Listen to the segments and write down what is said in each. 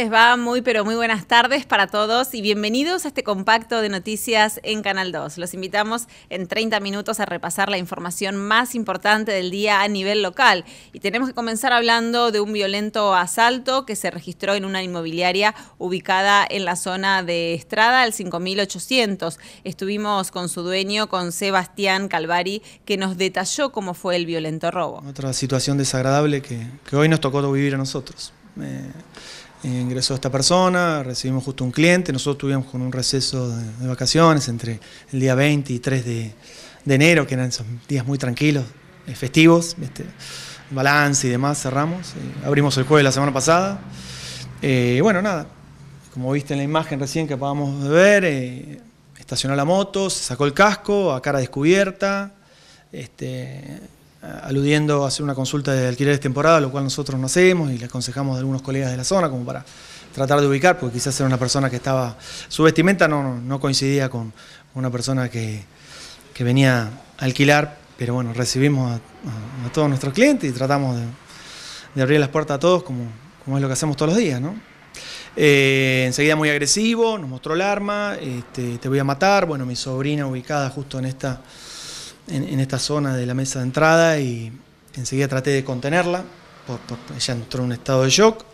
les va? Muy, pero muy buenas tardes para todos y bienvenidos a este compacto de noticias en Canal 2. Los invitamos en 30 minutos a repasar la información más importante del día a nivel local. Y tenemos que comenzar hablando de un violento asalto que se registró en una inmobiliaria ubicada en la zona de Estrada, el 5800. Estuvimos con su dueño, con Sebastián Calvari, que nos detalló cómo fue el violento robo. Otra situación desagradable que, hoy nos tocó vivir a nosotros. Eh, eh, ingresó esta persona, recibimos justo un cliente, nosotros tuvimos con un receso de, vacaciones entre el día 20 y 3 de, enero, que eran esos días muy tranquilos, eh, festivos, este, balance y demás, cerramos, eh, abrimos el jueves la semana pasada. bueno, nada, como viste en la imagen recién que acabamos de ver, estacionó la moto, se sacó el casco a cara descubierta, este, eh, aludiendo a hacer una consulta de alquileres temporada, lo cual nosotros no hacemos y le aconsejamos a algunos colegas de la zona como para tratar de ubicar, porque quizás era una persona que estaba, su vestimenta no, coincidía con una persona que, venía a alquilar, pero bueno, recibimos a, todos nuestros clientes y tratamos de, abrir las puertas a todos como, como es lo que hacemos todos los días, ¿no? Eh, enseguida muy agresivo, nos mostró el arma, este, te voy a matar, bueno, mi sobrina ubicada justo en esta en, esta zona de la mesa de entrada y enseguida traté de contenerla. porque ella entró en un estado de shock,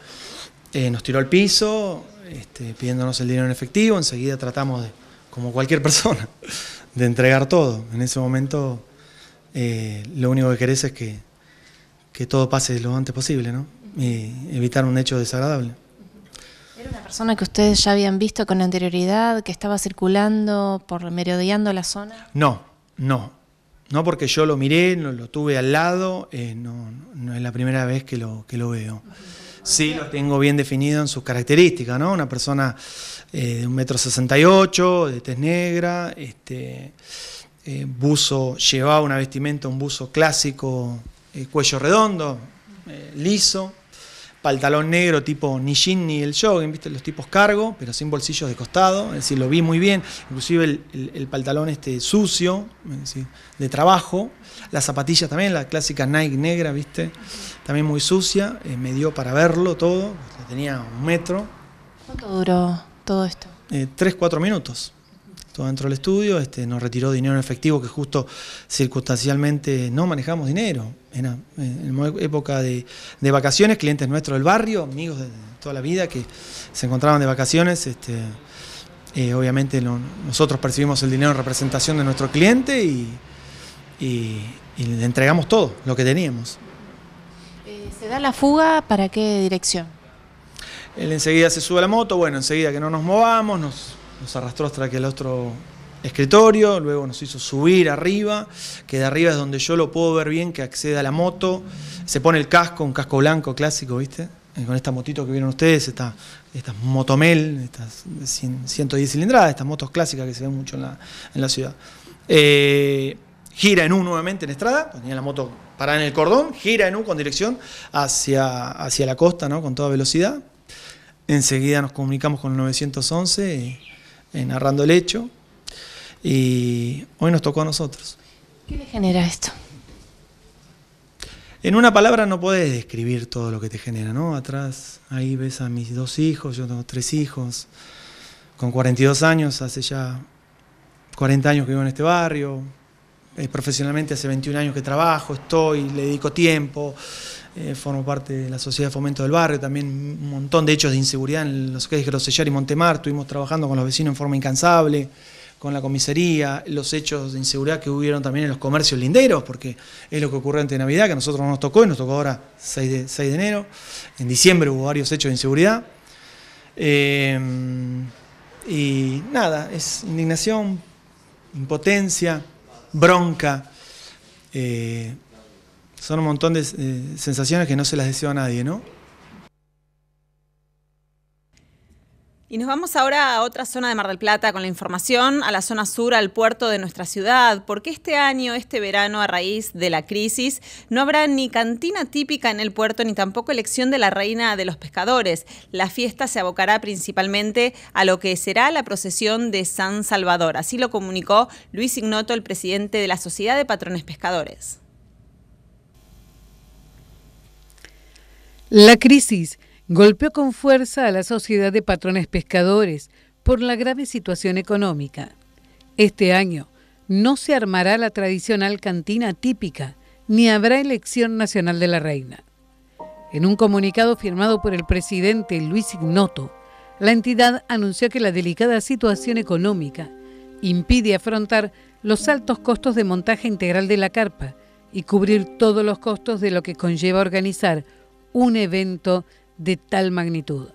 eh, nos tiró al piso este, pidiéndonos el dinero en efectivo. Enseguida tratamos, de, como cualquier persona, de entregar todo. En ese momento eh, lo único que querés es que, que todo pase lo antes posible ¿no? y evitar un hecho desagradable. ¿Era una persona que ustedes ya habían visto con anterioridad, que estaba circulando, por merodeando la zona? No, no. No porque yo lo miré, lo tuve al lado, eh, no, es la primera vez que lo, veo. Sí, lo tengo bien definido en sus características, ¿no? Una persona eh, de un metro sesenta y de tez negra, este, eh, buzo, llevaba una vestimenta, un buzo clásico, cuello redondo, liso, pantalón negro tipo ni jean ni el jogging, ¿viste? los tipos cargo, pero sin bolsillos de costado, es decir, lo vi muy bien, inclusive el, pantalón este sucio, de trabajo, las zapatillas también, la clásica Nike negra, ¿viste? también muy sucia, eh, me dio para verlo todo, tenía un metro. ¿Cuánto duró todo esto? Eh, tres, cuatro minutos dentro del estudio, este, nos retiró dinero en efectivo que justo circunstancialmente no manejamos dinero. Era eh, en época de, vacaciones, clientes nuestros del barrio, amigos de toda la vida que se encontraban de vacaciones, este, eh, obviamente nosotros percibimos el dinero en representación de nuestro cliente y, le entregamos todo lo que teníamos. Eh, ¿Se da la fuga para qué dirección? Él enseguida se sube a la moto, bueno, enseguida que no nos movamos, nos nos arrastró hasta al otro escritorio, luego nos hizo subir arriba, que de arriba es donde yo lo puedo ver bien, que accede a la moto, se pone el casco, un casco blanco clásico, ¿viste? Eh, con esta motito que vieron ustedes, estas motomel, estas 110 cilindradas, estas motos clásicas que se ven mucho en la, ciudad. Eh, gira en U nuevamente en Estrada, pues tenía la moto parada en el cordón, gira en U con dirección hacia, hacia la costa, ¿no? Con toda velocidad. Enseguida nos comunicamos con el 911 y eh, narrando el hecho. Y hoy nos tocó a nosotros. ¿Qué le genera esto? En una palabra no puedes describir todo lo que te genera, ¿no? Atrás, ahí ves a mis dos hijos, yo tengo tres hijos, con 42 años, hace ya 40 años que vivo en este barrio, eh, profesionalmente hace 21 años que trabajo, estoy, le dedico tiempo, eh, formo parte de la Sociedad de Fomento del Barrio, también un montón de hechos de inseguridad en los calles Grosellar y Montemar, estuvimos trabajando con los vecinos en forma incansable, con la comisaría, los hechos de inseguridad que hubieron también en los comercios linderos, porque es lo que ocurrió antes Navidad, que a nosotros no nos tocó y nos tocó ahora 6 de, enero, en diciembre hubo varios hechos de inseguridad. Eh, y nada, es indignación, impotencia, bronca. Eh, son un montón de eh, sensaciones que no se las deseo a nadie, ¿no? Y nos vamos ahora a otra zona de Mar del Plata con la información, a la zona sur, al puerto de nuestra ciudad, porque este año, este verano, a raíz de la crisis, no habrá ni cantina típica en el puerto ni tampoco elección de la reina de los pescadores. La fiesta se abocará principalmente a lo que será la procesión de San Salvador. Así lo comunicó Luis Ignoto, el presidente de la Sociedad de Patrones Pescadores. La crisis golpeó con fuerza a la sociedad de patrones pescadores por la grave situación económica. Este año no se armará la tradicional cantina típica ni habrá elección nacional de la reina. En un comunicado firmado por el presidente Luis Ignoto, la entidad anunció que la delicada situación económica impide afrontar los altos costos de montaje integral de la carpa y cubrir todos los costos de lo que conlleva organizar un evento de tal magnitud.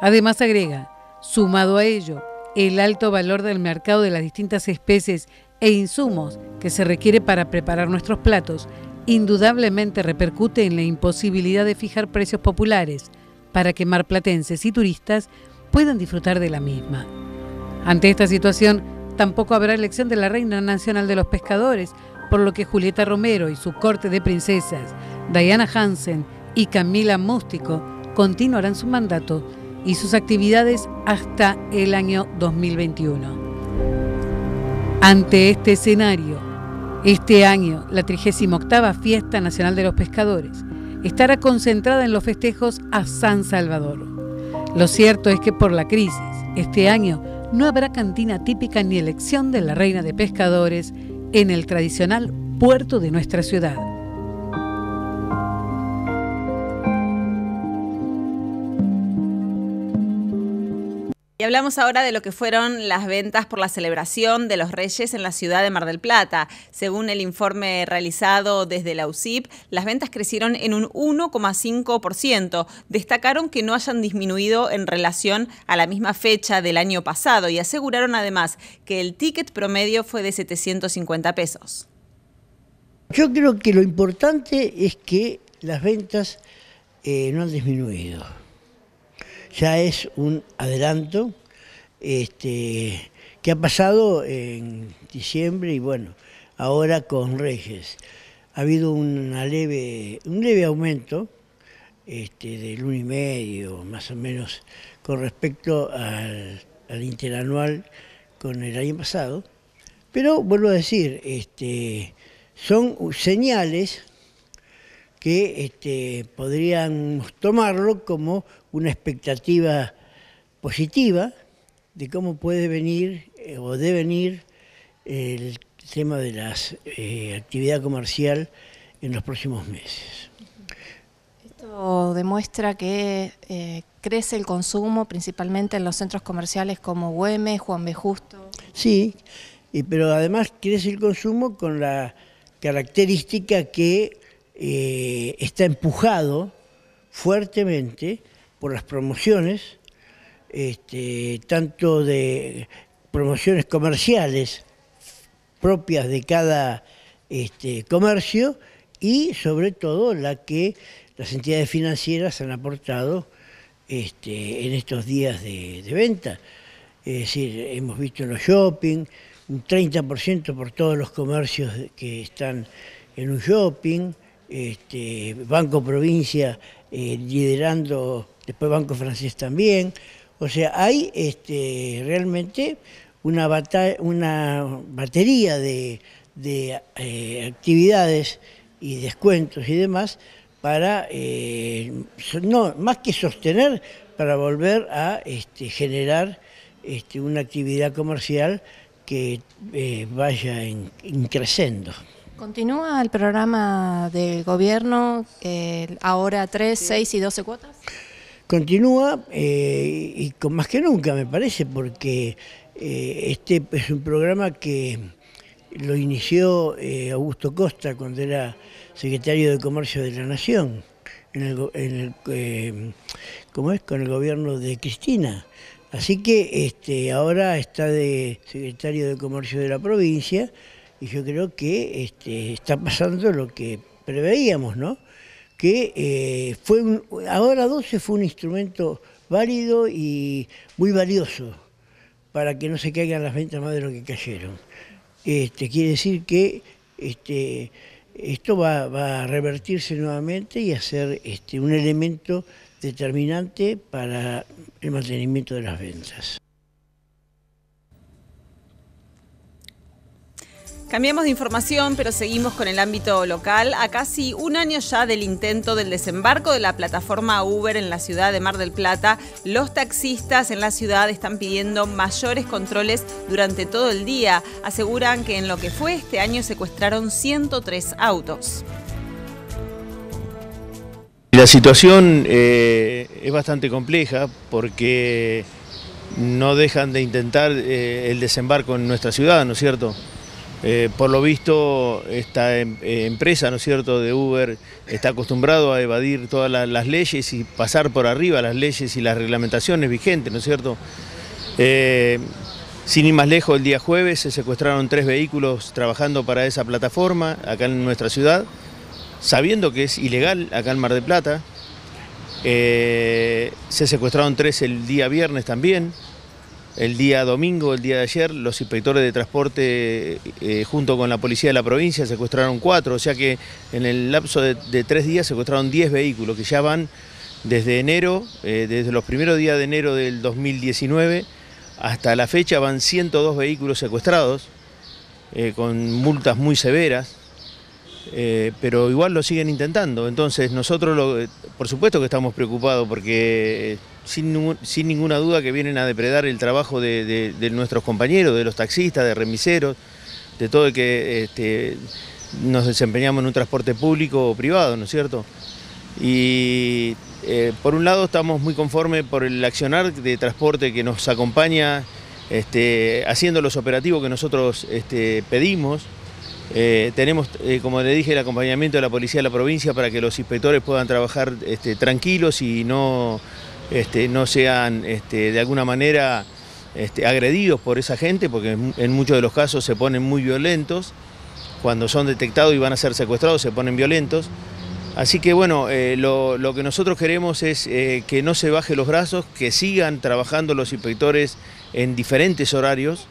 Además agrega, sumado a ello, el alto valor del mercado de las distintas especies e insumos que se requiere para preparar nuestros platos, indudablemente repercute en la imposibilidad de fijar precios populares para que marplatenses y turistas puedan disfrutar de la misma. Ante esta situación, tampoco habrá elección de la Reina Nacional de los Pescadores, por lo que Julieta Romero y su corte de princesas, Diana Hansen y Camila Mústico continuarán su mandato y sus actividades hasta el año 2021. Ante este escenario, este año, la 38 Fiesta Nacional de los Pescadores estará concentrada en los festejos a San Salvador. Lo cierto es que por la crisis, este año no habrá cantina típica ni elección de la Reina de Pescadores en el tradicional puerto de nuestra ciudad. Y hablamos ahora de lo que fueron las ventas por la celebración de los Reyes en la ciudad de Mar del Plata. Según el informe realizado desde la UCIP, las ventas crecieron en un 1,5%. Destacaron que no hayan disminuido en relación a la misma fecha del año pasado y aseguraron además que el ticket promedio fue de 750 pesos. Yo creo que lo importante es que las ventas eh, no han disminuido ya es un adelanto este, que ha pasado en diciembre y bueno, ahora con Reyes. Ha habido una leve, un leve aumento este, del medio más o menos con respecto al, interanual con el año pasado. Pero vuelvo a decir, este, son señales que este, tomarlo como una expectativa positiva de cómo puede venir eh, o debe venir el tema de la eh, actividad comercial en los próximos meses. Esto demuestra que eh, crece el consumo principalmente en los centros comerciales como Güemes, Juan B. Justo. Sí, y, pero además crece el consumo con la característica que eh, está empujado fuertemente por las promociones, este, tanto de promociones comerciales propias de cada este, comercio y sobre todo la que las entidades financieras han aportado este, en estos días de, venta. Es decir, hemos visto en los shopping un 30% por todos los comercios que están en un shopping, este, Banco Provincia eh, liderando, después Banco Francés también. O sea, hay este, realmente una, una batería de, eh, actividades y descuentos y demás para, eh, no, más que sostener, para volver a este, generar este, una actividad comercial que vaya creciendo. ¿Continúa el programa del gobierno eh, ahora 3, 6 y 12 cuotas? Continúa eh, y con más que nunca me parece porque eh, este es un programa que lo inició Augusto Costa cuando era secretario de Comercio de la Nación, en el, es? con el gobierno de Cristina. Así que este, ahora está de secretario de Comercio de la provincia y yo creo que este, está pasando lo que preveíamos, ¿no? Que eh, fue ahora 12 fue un instrumento válido y muy valioso para que no se caigan las ventas más de lo que cayeron. Este, quiere decir que este, esto va, a revertirse nuevamente y a ser este, un elemento determinante para el mantenimiento de las ventas. Cambiamos de información, pero seguimos con el ámbito local. A casi un año ya del intento del desembarco de la plataforma Uber en la ciudad de Mar del Plata, los taxistas en la ciudad están pidiendo mayores controles durante todo el día. Aseguran que en lo que fue este año secuestraron 103 autos. La situación eh, es bastante compleja porque no dejan de intentar eh, el desembarco en nuestra ciudad, ¿no es cierto? Eh, por lo visto, esta em, eh, empresa, ¿no es cierto?, de Uber está acostumbrado a evadir todas las leyes y pasar por arriba las leyes y las reglamentaciones vigentes, ¿no es cierto? Eh, sin ir más lejos, el día jueves se secuestraron tres vehículos trabajando para esa plataforma acá en nuestra ciudad, sabiendo que es ilegal acá en Mar de Plata. se secuestraron tres el día viernes también. El día domingo, el día de ayer, los inspectores de transporte eh, junto con la policía de la provincia secuestraron cuatro, o sea que en el lapso de, tres días secuestraron diez vehículos que ya van desde enero, eh, desde los primeros días de enero del 2019 hasta la fecha van 102 vehículos secuestrados eh, con multas muy severas. Eh, pero igual lo siguen intentando. Entonces nosotros, eh, por supuesto que estamos preocupados porque eh, sin, ninguna duda que vienen a depredar el trabajo de, nuestros compañeros, de los taxistas, de remiseros, de todo el que este, nos desempeñamos en un transporte público o privado, ¿no es cierto? Y por un lado estamos muy conformes por el accionar de transporte que nos acompaña, este, haciendo los operativos que nosotros este, pedimos, eh, tenemos, eh, como le dije, el acompañamiento de la policía de la provincia para que los inspectores puedan trabajar este, tranquilos y no, este, no sean este, de alguna manera agredidos por esa gente, porque en muchos de los casos se ponen muy violentos. Cuando son detectados y van a ser secuestrados se ponen violentos. Así que bueno, eh, lo, lo, que nosotros queremos es que no se baje los brazos, que sigan trabajando los inspectores en diferentes horarios,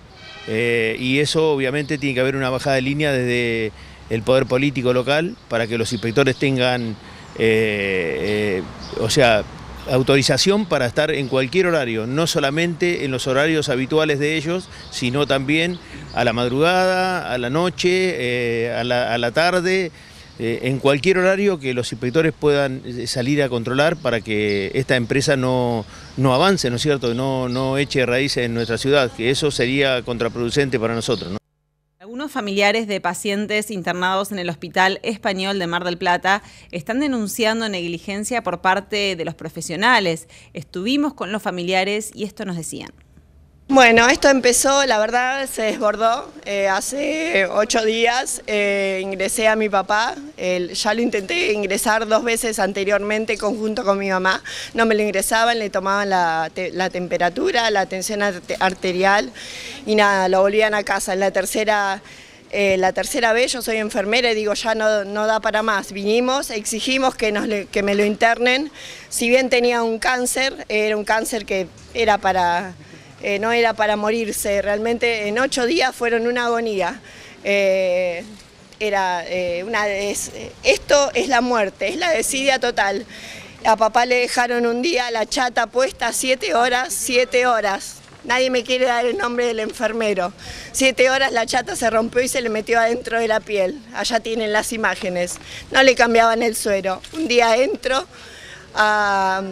eh, y eso obviamente tiene que haber una bajada de línea desde el poder político local para que los inspectores tengan, eh, eh, o sea, autorización para estar en cualquier horario, no solamente en los horarios habituales de ellos, sino también a la madrugada, a la noche, a la tarde. Eh, en cualquier horario que los inspectores puedan eh, salir a controlar para que esta empresa no, avance, ¿no es cierto? No, no eche raíces en nuestra ciudad, que eso sería contraproducente para nosotros. Algunos familiares de pacientes internados en el Hospital Español de Mar del Plata están denunciando negligencia por parte de los profesionales. Estuvimos con los familiares y esto nos decían. Bueno, esto empezó, la verdad, se desbordó. Eh, hace ocho días eh, ingresé a mi papá. ya lo intenté ingresar dos veces anteriormente conjunto con mi mamá. No me lo ingresaban, le tomaban la, temperatura, la tensión arterial y nada, lo volvían a casa. En la tercera... Eh, la tercera vez, yo soy enfermera y digo, ya no, no da para más. Vinimos, exigimos que, nos, que me lo internen. Si bien tenía un cáncer, era un cáncer que era para eh, no era para morirse, realmente en ocho días fueron una agonía. Eh, era eh, una, esto es la muerte, es la desidia total. A papá le dejaron un día la chata puesta siete horas, siete horas. Nadie me quiere dar el nombre del enfermero. Siete horas la chata se rompió y se le metió adentro de la piel. Allá tienen las imágenes. No le cambiaban el suero. Un día entro a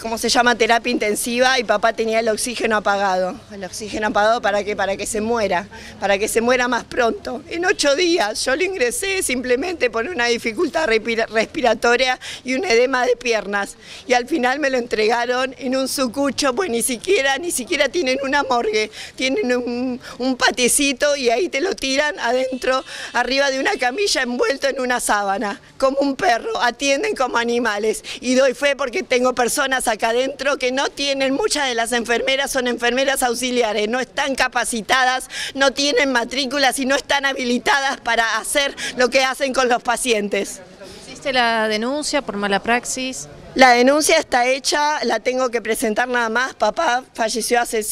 cómo se llama terapia intensiva y papá tenía el oxígeno apagado. El oxígeno apagado para que para que se muera, para que se muera más pronto. En ocho días yo lo ingresé simplemente por una dificultad respiratoria y un edema de piernas. Y al final me lo entregaron en un sucucho, pues ni siquiera, ni siquiera tienen una morgue, tienen un, un patecito y ahí te lo tiran adentro, arriba de una camilla envuelto en una sábana, como un perro, atienden como animales. Y doy fe porque tengo personas acá adentro que no tienen, muchas de las enfermeras son enfermeras auxiliares, no están capacitadas, no tienen matrículas y no están habilitadas para hacer lo que hacen con los pacientes. ¿Hiciste la denuncia por mala praxis? La denuncia está hecha, la tengo que presentar nada más. Papá falleció hace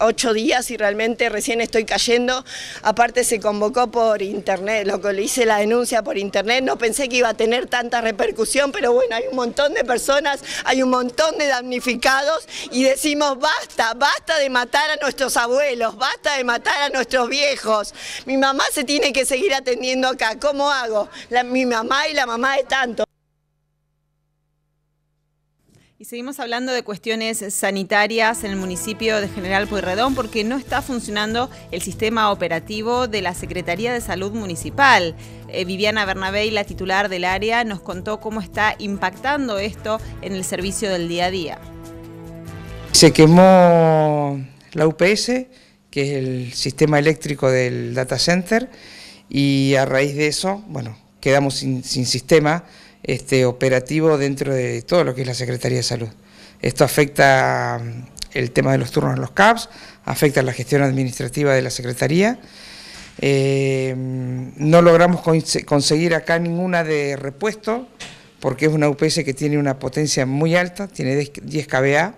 8 días y realmente recién estoy cayendo. Aparte se convocó por internet, lo que le hice la denuncia por internet. No pensé que iba a tener tanta repercusión, pero bueno, hay un montón de personas, hay un montón de damnificados y decimos basta, basta de matar a nuestros abuelos, basta de matar a nuestros viejos. Mi mamá se tiene que seguir atendiendo acá. ¿Cómo hago? mi mamá y la mamá de tanto seguimos hablando de cuestiones sanitarias en el municipio de General Pueyrredón porque no está funcionando el sistema operativo de la Secretaría de Salud Municipal. Eh, Viviana Bernabé, la titular del área, nos contó cómo está impactando esto en el servicio del día a día. Se quemó la UPS, que es el sistema eléctrico del data center, y a raíz de eso, bueno, quedamos sin sistema este, operativo dentro de todo lo que es la Secretaría de Salud. Esto afecta mm, el tema de los turnos en los CAPS, afecta la gestión administrativa de la Secretaría. Eh, mm, no logramos conseguir acá ninguna de repuesto, porque es una UPS que tiene una potencia muy alta, tiene 10 kVA.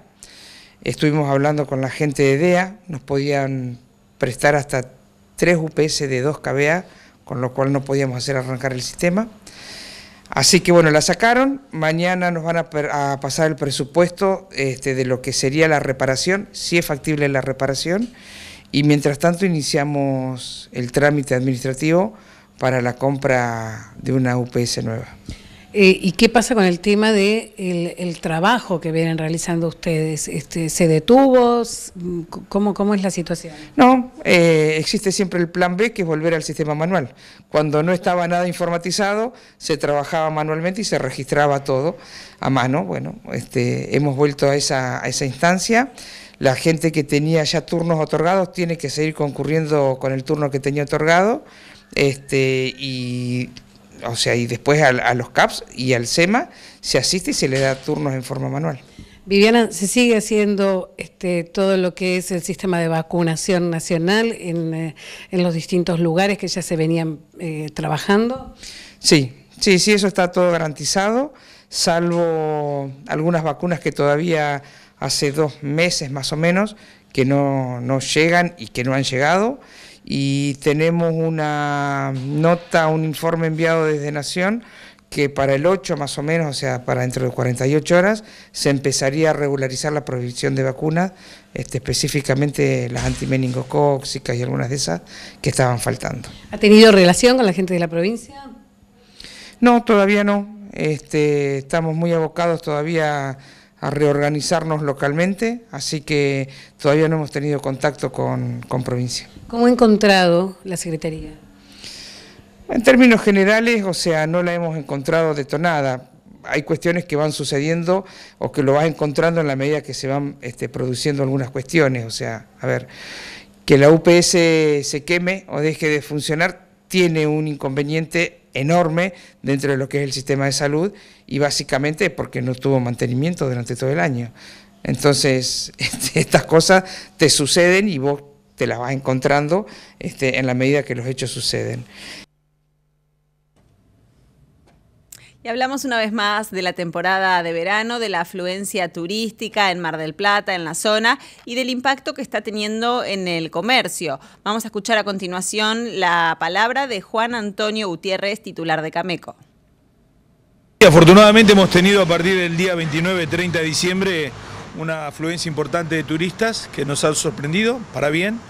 Estuvimos hablando con la gente de DEA, nos podían prestar hasta 3 UPS de 2 kVA, con lo cual no podíamos hacer arrancar el sistema. Así que bueno, la sacaron, mañana nos van a, pasar el presupuesto este, de lo que sería la reparación, si es factible la reparación, y mientras tanto iniciamos el trámite administrativo para la compra de una UPS nueva. Eh, ¿Y qué pasa con el tema de el, trabajo que vienen realizando ustedes? Este, ¿Se detuvo? ¿Cómo, ¿Cómo es la situación? No, eh, existe siempre el plan B, que es volver al sistema manual. Cuando no estaba nada informatizado, se trabajaba manualmente y se registraba todo a mano. Bueno, este, hemos vuelto a esa, a esa instancia la gente que tenía ya turnos otorgados tiene que seguir concurriendo con el turno que tenía otorgado este, y o sea, y después a, los CAPS y al SEMA se asiste y se le da turnos en forma manual. Viviana, se sigue haciendo este, todo lo que es el sistema de vacunación nacional en, eh, los distintos lugares que ya se venían eh, trabajando. Sí, sí, sí, eso está todo garantizado, salvo algunas vacunas que todavía hace dos meses más o menos que no llegan y que no han llegado y tenemos una nota, un informe enviado desde Nación que para el 8 más o menos, o sea, para dentro de 48 horas, se empezaría a regularizar la prohibición de vacunas, este, específicamente las antimeningocóxicas y algunas de esas que estaban faltando. ¿Ha tenido relación con la gente de la provincia? No, todavía no. Este, estamos muy abocados todavía a reorganizarnos localmente, así que todavía no hemos tenido contacto con, provincia. ¿Cómo ha encontrado la Secretaría? En términos generales, o sea, no la hemos encontrado detonada. Hay cuestiones que van sucediendo o que lo vas encontrando en la medida que se van este, produciendo algunas cuestiones. O sea, a ver, que la UPS se queme o deje de funcionar tiene un inconveniente enorme dentro de lo que es el sistema de salud y básicamente porque no tuvo mantenimiento durante todo el año. Entonces, este, estas cosas te suceden y vos te las vas encontrando este, en la medida que los hechos suceden. Y hablamos una vez más de la temporada de verano, de la afluencia turística en Mar del Plata, en la zona, y del impacto que está teniendo en el comercio. Vamos a escuchar a continuación la palabra de Juan Antonio Gutiérrez, titular de Cameco. Afortunadamente hemos tenido a partir del día 29-30 de diciembre una afluencia importante de turistas que nos ha sorprendido, para bien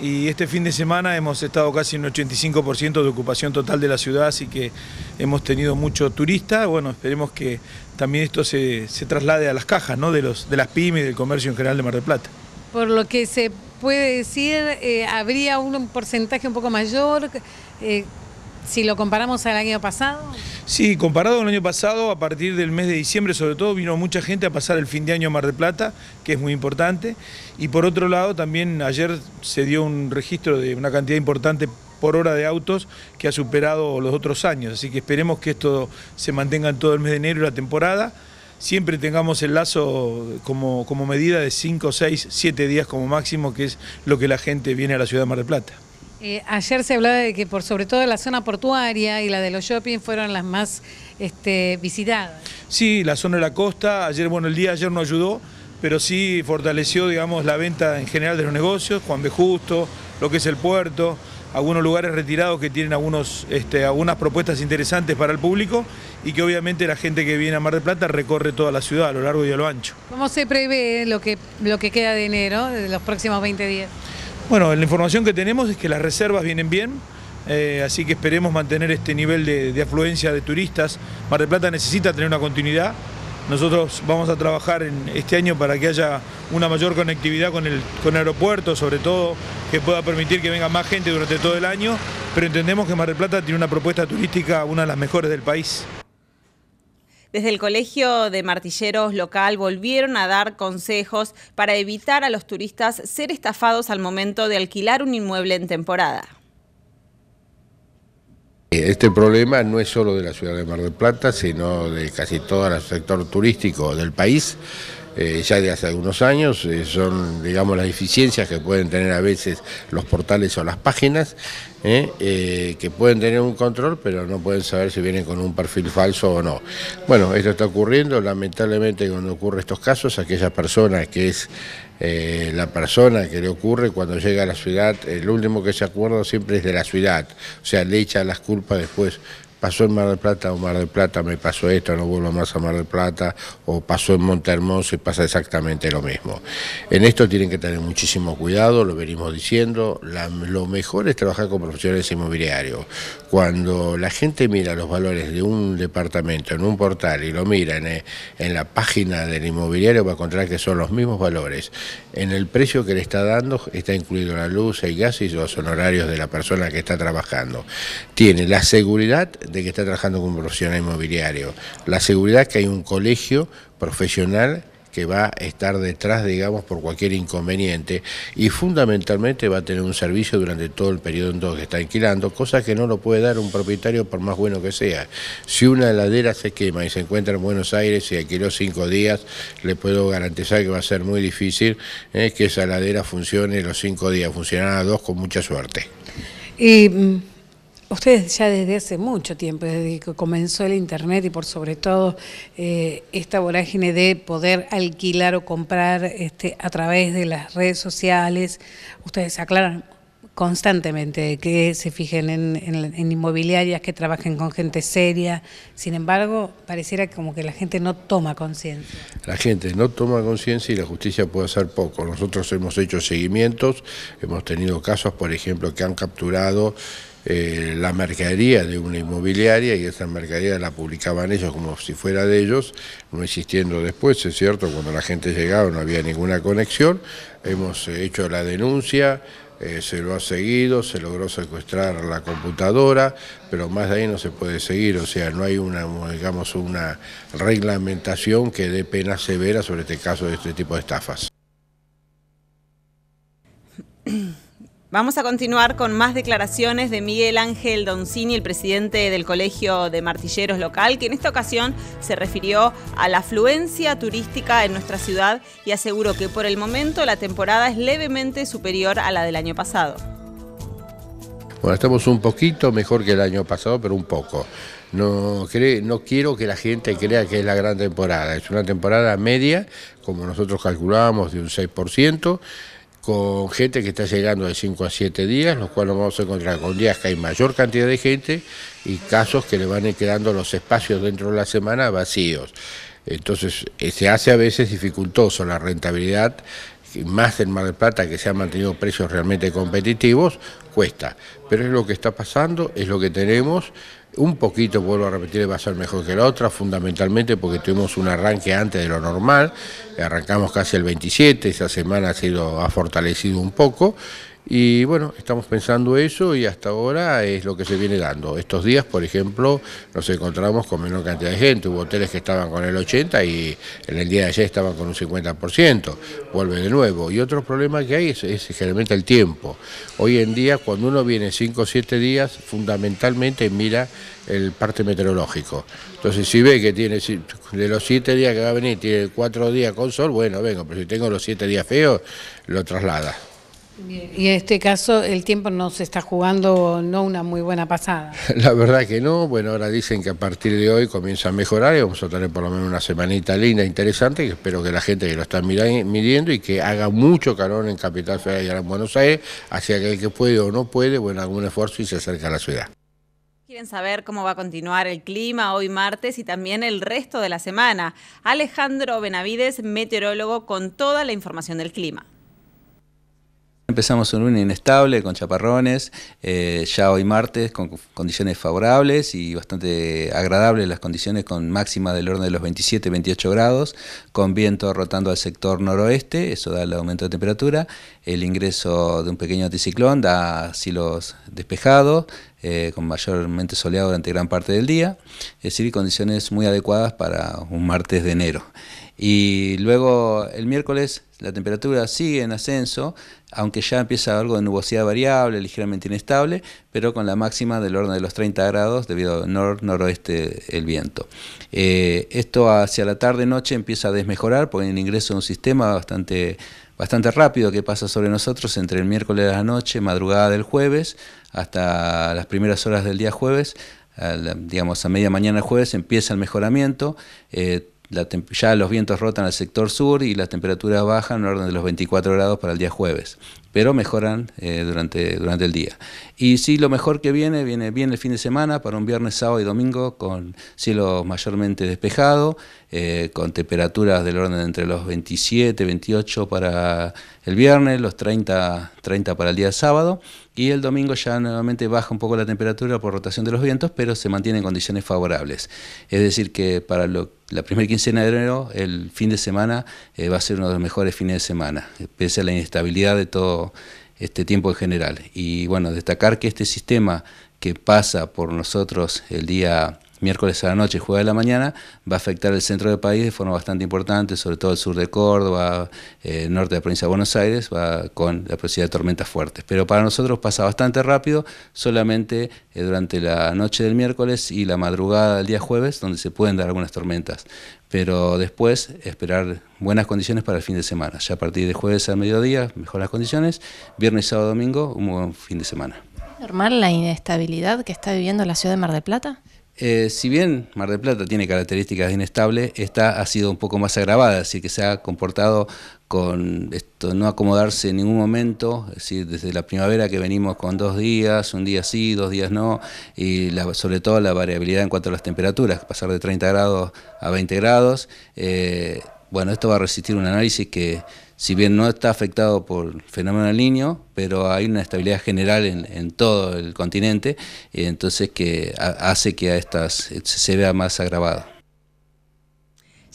y este fin de semana hemos estado casi en un 85% de ocupación total de la ciudad, así que hemos tenido mucho turista. Bueno, esperemos que también esto se, traslade a las cajas ¿no? de, los, de las pymes y del comercio en general de Mar del Plata. Por lo que se puede decir, eh, habría un porcentaje un poco mayor. Eh, si lo comparamos al año pasado. Sí, comparado con el año pasado, a partir del mes de diciembre sobre todo, vino mucha gente a pasar el fin de año a Mar del Plata, que es muy importante. Y por otro lado, también ayer se dio un registro de una cantidad importante por hora de autos que ha superado los otros años. Así que esperemos que esto se mantenga en todo el mes de enero y la temporada siempre tengamos el lazo como, como medida de 5, 6, 7 días como máximo, que es lo que la gente viene a la ciudad de Mar del Plata. Eh, ayer se hablaba de que por sobre todo la zona portuaria y la de los shopping fueron las más este, visitadas. Sí, la zona de la costa, ayer, bueno, el día ayer no ayudó, pero sí fortaleció, digamos, la venta en general de los negocios, Juan B. Justo, lo que es el puerto, algunos lugares retirados que tienen algunos, este, algunas propuestas interesantes para el público y que obviamente la gente que viene a Mar del Plata recorre toda la ciudad a lo largo y a lo ancho. ¿Cómo se prevé lo que, lo que queda de enero, de los próximos 20 días? Bueno, la información que tenemos es que las reservas vienen bien, eh, así que esperemos mantener este nivel de, afluencia de turistas. Mar del Plata necesita tener una continuidad. Nosotros vamos a trabajar en este año para que haya una mayor conectividad con el, con el aeropuerto, sobre todo que pueda permitir que venga más gente durante todo el año, pero entendemos que Mar del Plata tiene una propuesta turística, una de las mejores del país. Desde el Colegio de Martilleros local volvieron a dar consejos para evitar a los turistas ser estafados al momento de alquilar un inmueble en temporada. Este problema no es solo de la ciudad de Mar del Plata, sino de casi todo el sector turístico del país. Eh, ya de hace algunos años, eh, son digamos las deficiencias que pueden tener a veces los portales o las páginas, eh, que pueden tener un control, pero no pueden saber si vienen con un perfil falso o no. Bueno, esto está ocurriendo, lamentablemente cuando ocurren estos casos, aquella persona que es la persona que le ocurre cuando llega a la ciudad, el último que se acuerda siempre es de la ciudad, o sea, le echa las culpas después pasó en Mar del Plata o Mar del Plata me pasó esto, no vuelvo más a Mar del Plata, o pasó en Montermoso y pasa exactamente lo mismo. En esto tienen que tener muchísimo cuidado, lo venimos diciendo, lo mejor es trabajar con profesionales inmobiliarios. Cuando la gente mira los valores de un departamento en un portal y lo mira eh, en, la página del inmobiliario va a encontrar que son los mismos valores. En el precio que le está dando está incluido la luz, el gas y los honorarios de la persona que está trabajando. Tiene la seguridad que está trabajando un profesional inmobiliario. La seguridad que hay un colegio profesional que va a estar detrás, digamos, por cualquier inconveniente y fundamentalmente va a tener un servicio durante todo el periodo en dos que está alquilando, cosa que no lo puede dar un propietario por más bueno que sea. Si una heladera se quema y se encuentra en Buenos Aires y alquiló cinco días, le puedo garantizar que va a ser muy difícil eh, que esa heladera funcione los cinco días, funcionará dos con mucha suerte. Y mm, Ustedes ya desde hace mucho tiempo, desde que comenzó el Internet y por sobre todo eh, esta vorágine de poder alquilar o comprar este, a través de las redes sociales, ustedes aclaran constantemente que se fijen en, en, inmobiliarias, que trabajen con gente seria. Sin embargo, pareciera como que la gente no toma conciencia. La gente no toma conciencia y la justicia puede hacer poco. Nosotros hemos hecho seguimientos, hemos tenido casos, por ejemplo, que han capturado eh, la mercadería de una inmobiliaria y esa mercadería la publicaban ellos como si fuera de ellos, no existiendo después, es cierto, cuando la gente llegaba no había ninguna conexión, hemos eh, hecho la denuncia, eh, se lo ha seguido, se logró secuestrar la computadora, pero más de ahí no se puede seguir, o sea, no hay una, digamos, una reglamentación que dé pena severa sobre este caso de este tipo de estafas. Vamos a continuar con más declaraciones de Miguel Ángel Doncini, el presidente del Colegio de Martilleros local, que en esta ocasión se refirió a la afluencia turística en nuestra ciudad y aseguró que por el momento la temporada es levemente superior a la del año pasado. Bueno, estamos un poquito mejor que el año pasado, pero un poco. No, no quiero que la gente crea que es la gran temporada. Es una temporada media, como nosotros calculábamos, de un 6% con gente que está llegando de 5 a 7 días, los cuales vamos a encontrar con días que hay mayor cantidad de gente y casos que le van quedando los espacios dentro de la semana vacíos. Entonces eh, se hace a veces dificultoso la rentabilidad, más en Mar del Plata que se han mantenido precios realmente competitivos, cuesta. Pero es lo que está pasando, es lo que tenemos un poquito, vuelvo a repetir, va a ser mejor que la otra, fundamentalmente porque tuvimos un arranque antes de lo normal, arrancamos casi el 27, esa semana ha, ha fortalecido un poco, y bueno, estamos pensando eso y hasta ahora es lo que se viene dando. Estos días, por ejemplo, nos encontramos con menor cantidad de gente. Hubo hoteles que estaban con el 80 y en el día de ayer estaban con un 50%. Vuelve de nuevo. Y otro problema que hay es, generalmente el tiempo. Hoy en día, cuando uno viene 5 o 7 días, fundamentalmente mira el parte meteorológico. Entonces, si ve que tiene, de los 7 días que va a venir, tiene 4 días con sol, bueno, vengo. Pero si tengo los 7 días feos, lo traslada. Y en este caso el tiempo nos está jugando no una muy buena pasada. La verdad que no, bueno, ahora dicen que a partir de hoy comienza a mejorar y vamos a tener por lo menos una semanita linda, interesante, que espero que la gente que lo está midiendo y que haga mucho calor en Capital Federal y en Buenos Aires, hacia que el que puede o no puede, bueno, algún esfuerzo y se acerca a la ciudad. Quieren saber cómo va a continuar el clima hoy martes y también el resto de la semana. Alejandro Benavides, meteorólogo, con toda la información del clima. Empezamos un lunes inestable con chaparrones, eh, ya hoy martes con condiciones favorables y bastante agradables las condiciones con máxima del orden de los 27-28 grados, con viento rotando al sector noroeste, eso da el aumento de temperatura, el ingreso de un pequeño anticiclón da silos despejados, eh, con mayormente soleado durante gran parte del día, es decir, condiciones muy adecuadas para un martes de enero. Y luego el miércoles la temperatura sigue en ascenso, aunque ya empieza algo de nubosidad variable, ligeramente inestable, pero con la máxima del orden de los 30 grados debido al noroeste el viento. Eh, esto hacia la tarde-noche empieza a desmejorar por el ingreso de un sistema bastante, bastante rápido que pasa sobre nosotros entre el miércoles de la noche, madrugada del jueves, hasta las primeras horas del día jueves. digamos, a media mañana jueves empieza el mejoramiento. Eh, ya los vientos rotan al sector sur y las temperaturas bajan en orden de los 24 grados para el día jueves, pero mejoran eh, durante, durante el día. Y sí, lo mejor que viene, viene bien el fin de semana para un viernes, sábado y domingo con cielo mayormente despejado, eh, con temperaturas del orden entre los 27, 28 para el viernes, los 30, 30 para el día sábado y el domingo ya nuevamente baja un poco la temperatura por rotación de los vientos, pero se mantiene en condiciones favorables. Es decir, que para la primera quincena de enero, el fin de semana eh, va a ser uno de los mejores fines de semana, eh, pese a la inestabilidad de todo este tiempo en general. Y bueno, destacar que este sistema que pasa por nosotros el día miércoles a la noche, jueves a la mañana, va a afectar el centro del país de forma bastante importante, sobre todo el sur de Córdoba, el eh, norte de la provincia de Buenos Aires, va con la posibilidad de tormentas fuertes. Pero para nosotros pasa bastante rápido, solamente eh, durante la noche del miércoles y la madrugada del día jueves, donde se pueden dar algunas tormentas. Pero después esperar buenas condiciones para el fin de semana. Ya a partir de jueves al mediodía, mejor las condiciones. Viernes, sábado, domingo, un buen fin de semana. ¿Normal la inestabilidad que está viviendo la ciudad de Mar del Plata? Eh, si bien Mar del Plata tiene características inestables, inestable, esta ha sido un poco más agravada, así que se ha comportado con esto, no acomodarse en ningún momento, es decir, desde la primavera que venimos con dos días, un día sí, dos días no, y sobre todo la variabilidad en cuanto a las temperaturas, pasar de 30 grados a 20 grados, eh, bueno, esto va a resistir un análisis que si bien no está afectado por el fenómeno del niño, pero hay una estabilidad general en, todo el continente, entonces que hace que a estas eh, se vea más agravado.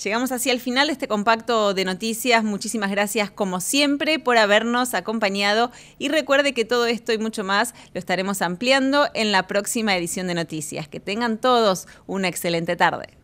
Llegamos así al final de este compacto de noticias. Muchísimas gracias como siempre por habernos acompañado y recuerde que todo esto y mucho más lo estaremos ampliando en la próxima edición de noticias. Que tengan todos una excelente tarde.